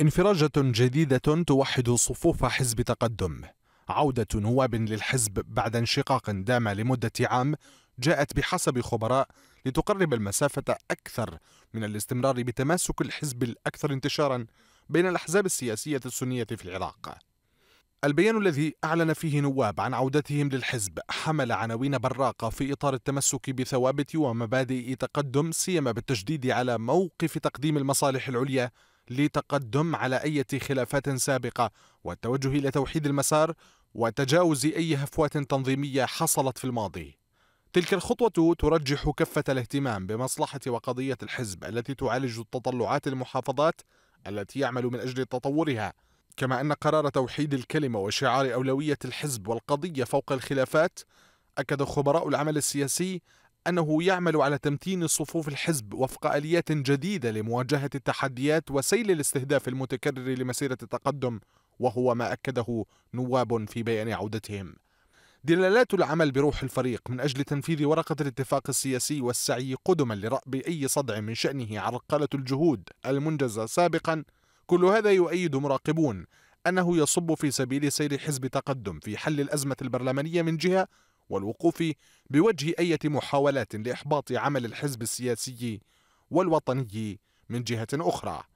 انفراجة جديدة توحد صفوف حزب تقدم عودة نواب للحزب بعد انشقاق دام لمدة عام جاءت بحسب خبراء لتقرب المسافة أكثر من الاستمرار بتماسك الحزب الأكثر انتشارا بين الأحزاب السياسية السنية في العراق البيان الذي أعلن فيه نواب عن عودتهم للحزب حمل عناوين براقة في إطار التمسك بثوابت ومبادئ تقدم سيما بالتجديد على موقف تقديم المصالح العليا لتقدم على أي خلافات سابقة والتوجه إلى توحيد المسار وتجاوز أي هفوات تنظيمية حصلت في الماضي تلك الخطوة ترجح كفة الاهتمام بمصلحة وقضية الحزب التي تعالج تطلعات المحافظات التي يعمل من أجل تطورها كما أن قرار توحيد الكلمة وشعار أولوية الحزب والقضية فوق الخلافات أكد خبراء العمل السياسي أنه يعمل على تمتين صفوف الحزب وفق آليات جديدة لمواجهة التحديات وسيل الاستهداف المتكرر لمسيرة التقدم وهو ما أكده نواب في بيان عودتهم دلالات العمل بروح الفريق من أجل تنفيذ ورقة الاتفاق السياسي والسعي قدما لرأب أي صدع من شأنه عرقلة الجهود المنجزة سابقا كل هذا يؤيد مراقبون أنه يصب في سبيل سير حزب تقدم في حل الأزمة البرلمانية من جهة والوقوف بوجه أي محاولات لإحباط عمل الحزب السياسي والوطني من جهة أخرى